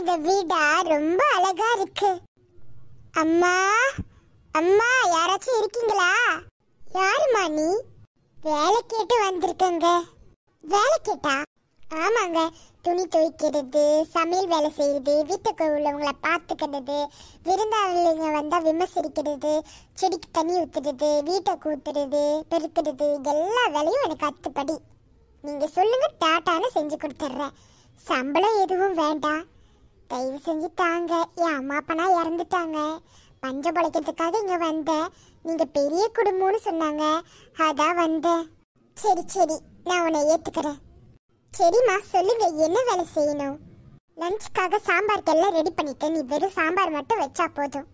இந்த வீடா ரொம்ப அழகா இருக்கு அம்மா அம்மா யாராச்சும் இருக்கீங்களா யாருமா நீ வேலை கேட்டு வந்திருக்கங்க வேலை கேட்டா ஆமாங்க துணி துவைக்கிறது சமையல் வேலை செய்யறது வீட்டுக்கு உள்ளவங்களை பார்த்துக்கிறது விருந்தாளிங்க வந்தால் விமர்சிக்கிறது செடிக்கு தண்ணி ஊற்றுறது வீட்டை கூத்துறது பெருக்கிறது எல்லா வேலையும் எனக்கு அத்துப்படி நீங்கள் சொல்லுங்கள் டாட்டான்னு செஞ்சு கொடுத்துட்றேன் சம்பளம் எதுவும் வேண்டாம் தயவு செஞ்சுட்டாங்க என் அம்மா அப்பனா இறந்துட்டாங்க பஞ்ச பழைக்கிறதுக்காக இங்கே வந்தேன் நீங்கள் பெரிய குடும்பம்னு சொன்னாங்க அதான் வந்தேன் சரி சரி நான் உன்னை ஏற்றுக்கிறேன் சரிம்மா சொல்லுங்க என்ன வேலை செய்யணும் லஞ்சுக்காக சாம்பார்க்கெல்லாம் ரெடி பண்ணிட்டேன் நீ வெறும் சாம்பார் மட்டும் வச்சா போதும்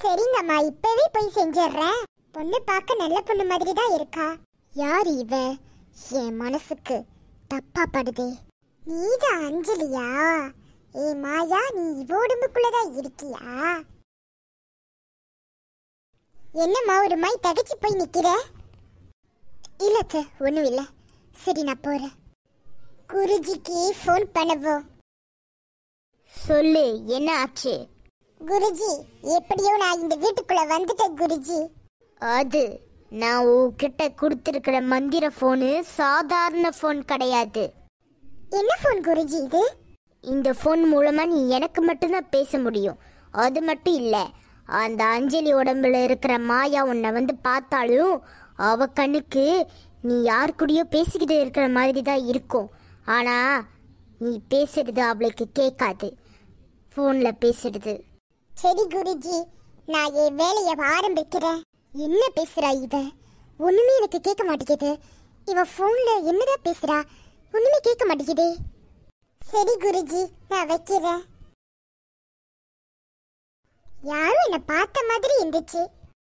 சரிங்கம்மா இப்பவே போய் செஞ்சிடுறேன் பொண்ணு பார்க்க நல்ல பொண்ணு மாதிரி தான் இருக்கா யார் இவ என் மனசுக்கு தப்பா படுதே நீதான் அஞ்சலியா ஏ மாயா நீ இவ உடம்புக்குள்ளதான் இருக்கியா என்னம்மா ஒரு மாய் தகச்சு போய் நிக்கிற இல்லத்த ஒன்றும் இல்லை சரி நான் போறேன் குருஜிக்கு ஃபோன் பண்ணவோ சொல்லு என்ன ஆச்சு குருஜி எப்படியோ நான் இந்த வீட்டுக்குள்ள வந்துட்டேன் குருஜி அது நான் உன்கிட்ட கொடுத்துருக்கிற மந்திர ஃபோனு சாதாரண ஃபோன் கிடையாது என்ன ஃபோன் குருஜி இது இந்த ஃபோன் மூலமாக நீ எனக்கு மட்டும்தான் பேச முடியும் அது மட்டும் இல்லை அந்த அஞ்சலி உடம்புல இருக்கிற மாயா உன்னை வந்து பார்த்தாலும் அவ கண்ணுக்கு நீ யார் கூடயோ பேசிக்கிட்டு இருக்கிற மாதிரி தான் இருக்கும் ஆனால் நீ பேசுறது அவளுக்கு கேட்காது ஃபோனில் பேசுறது சரி குருஜி நான் என் வேலையை ஆரம்பிக்கிறேன் என்ன பேசுகிறா இத ஒன்றுமே எனக்கு கேட்க மாட்டேங்குது இவ ஃபோனில் என்னதான் பேசுகிறா ஒன்றுமே கேட்க மாட்டேங்குதே சரி குருஜி நான் வைக்கிறேன் யாரும் என்னை பார்த்த மாதிரி இருந்துச்சு